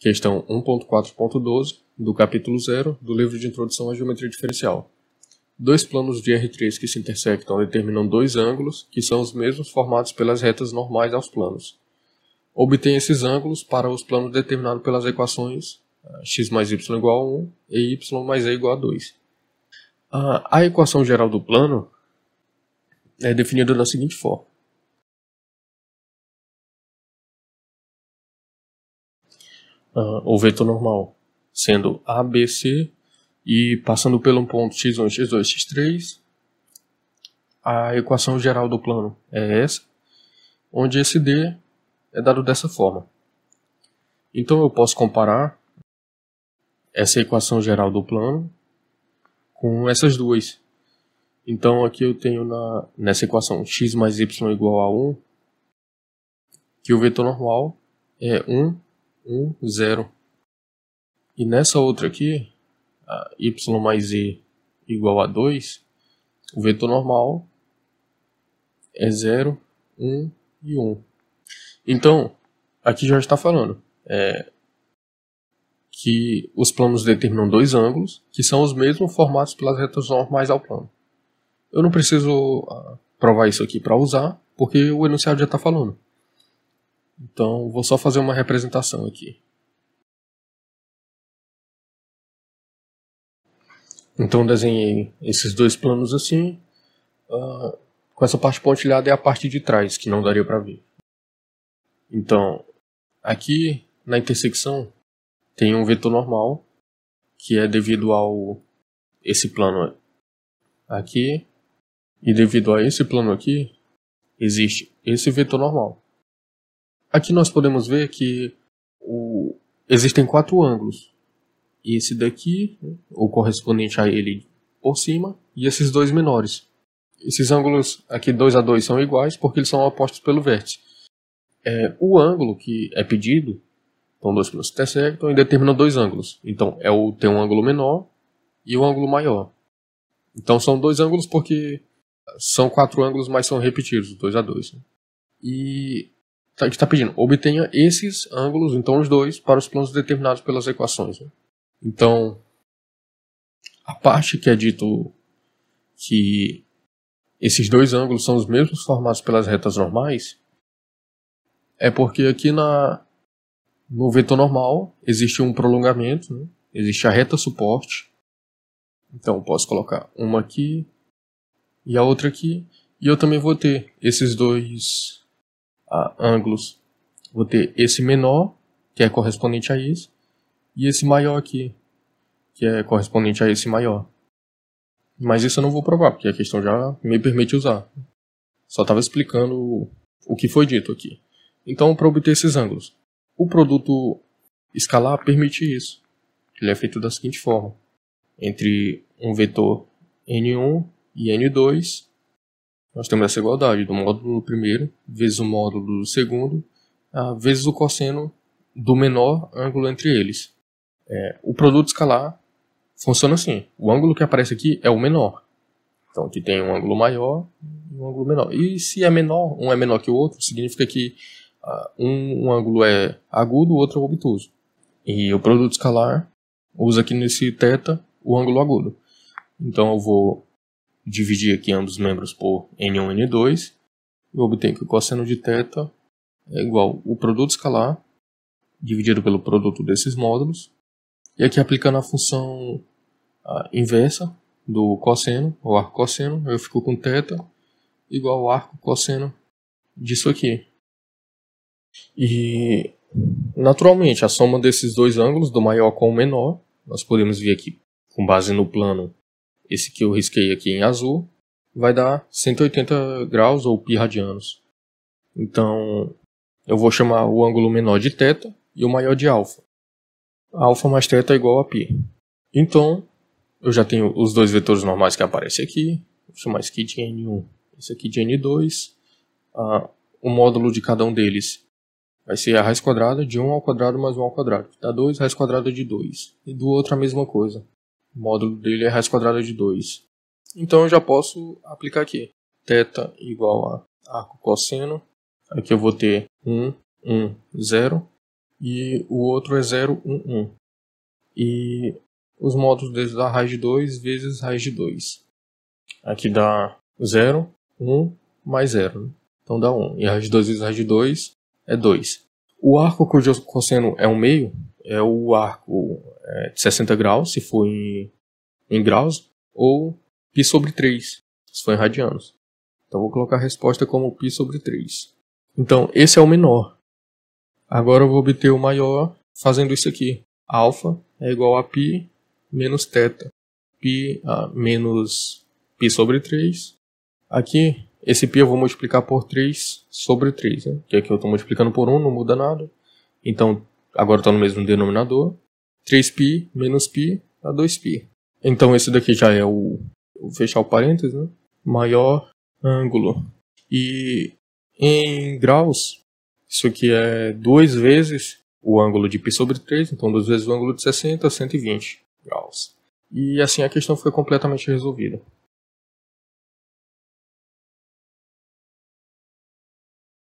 questão 1.4.12 do capítulo 0 do livro de Introdução à Geometria Diferencial. Dois planos de R3 que se intersectam determinam dois ângulos, que são os mesmos formados pelas retas normais aos planos. Obtém esses ângulos para os planos determinados pelas equações eh, x mais y igual a 1 e y mais e igual a 2. Ah, a equação geral do plano é definida da seguinte forma. uh, o vetor normal, sendo A, B, C, e passando pelo ponto x1, x2, x3, a equação geral do plano é essa, onde esse D é dado dessa forma. Então eu posso comparar essa equação geral do plano com essas duas. Então aqui eu tenho na, nessa equação x mais y igual a 1, que o vetor normal é 1 1, 0. E nessa outra aqui, y mais e igual a 2, o vetor normal é 0, 1 e 1. Então, aqui já está falando é, que os planos determinam dois ângulos, que são os mesmos formados pelas retas normais ao plano. Eu não preciso ah, provar isso aqui para usar, porque o enunciado já está falando. Então vou só fazer uma representação aqui. Então desenhei esses dois planos assim. Uh, com essa parte pontilhada é a parte de trás, que não daria para ver. Então, aqui na intersecção tem um vetor normal, que é devido ao esse plano aqui, e devido a esse plano aqui, existe esse vetor normal. Aqui nós podemos ver que o, existem quatro ângulos. Esse daqui, o correspondente a ele por cima, e esses dois menores. Esses ângulos aqui 2 a 2 são iguais porque eles são opostos pelo vértice. É, o ângulo que é pedido, então 2 por intersectam, então ainda determina dois ângulos. Então é o, tem um ângulo menor e o um ângulo maior. Então são dois ângulos porque são quatro ângulos, mas são repetidos, 2 a 2. Né? E está tá pedindo, obtenha esses ângulos, então os dois, para os planos determinados pelas equações. Né? Então, a parte que é dito que esses dois ângulos são os mesmos formados pelas retas normais, é porque aqui na, no vetor normal existe um prolongamento, né? existe a reta suporte. Então posso colocar uma aqui e a outra aqui. E eu também vou ter esses dois a ângulos, vou ter esse menor, que é correspondente a isso, e esse maior aqui, que é correspondente a esse maior. Mas isso eu não vou provar, porque a questão já me permite usar. Só estava explicando o que foi dito aqui. Então, para obter esses ângulos, o produto escalar permite isso. Ele é feito da seguinte forma: entre um vetor n1 e n2, nós temos essa igualdade do módulo do primeiro vezes o módulo do segundo ah, vezes o cosseno do menor ângulo entre eles. É, o produto escalar funciona assim. O ângulo que aparece aqui é o menor. Então aqui tem um ângulo maior e um ângulo menor. E se é menor, um é menor que o outro, significa que uh, um, um, ângulo é agudo, o outro é obtuso. E o produto escalar usa aqui nesse θ o ângulo agudo. Então eu vou dividir aqui ambos os membros por N1 e N2, eu obtenho que o cosseno de θ é igual o produto escalar dividido pelo produto desses módulos, e aqui aplicando a função a inversa do cosseno, ou arco cosseno, eu fico com θ igual ao arco cosseno disso aqui. E naturalmente a soma desses dois ângulos, do maior com o menor, nós podemos ver aqui com base no plano esse que eu risquei aqui em azul, vai dar 180 graus ou pi radianos. Então, eu vou chamar o ângulo menor de θ e o maior de alfa. Alfa mais θ é igual a π. Então, eu já tenho os dois vetores normais que aparecem aqui. Vou chamar esse aqui de N1, esse aqui de N2. Ah, o módulo de cada um deles vai ser a raiz quadrada de 1 ao quadrado mais 1 ao quadrado, que dá 2, raiz quadrada de 2. E do outro a mesma coisa. O módulo dele é raiz quadrada de 2. Então eu já posso aplicar aqui. Teta igual a arco cosseno. Aqui eu vou ter 1, 1, 0. E o outro é 0, 1, 1. E os módulos deles dá raiz de 2 vezes raiz de 2. Aqui dá 0, 1, mais 0. Então dá 1. E raiz de 2 vezes raiz de 2 é 2. O arco cujo cosseno é um meio é o arco é, de 60 graus, se for em, em graus, ou π sobre 3, se for em radianos. Então vou colocar a resposta como π sobre 3. Então esse é o menor. Agora eu vou obter o maior fazendo isso aqui. Alfa é igual a π menos θ. π ah, menos π sobre 3. Aqui, esse π eu vou multiplicar por 3 sobre 3, né? que aqui eu estou multiplicando por 1, não muda nada. Então, agora está no mesmo denominador. 3π menos π dá 2π. Então esse daqui já é o, vou fechar o parênteses, né? maior ângulo. E em graus, isso aqui é 2 vezes o ângulo de π sobre 3, então 2 vezes o ângulo de 60, 120 graus. E assim a questão foi completamente resolvida.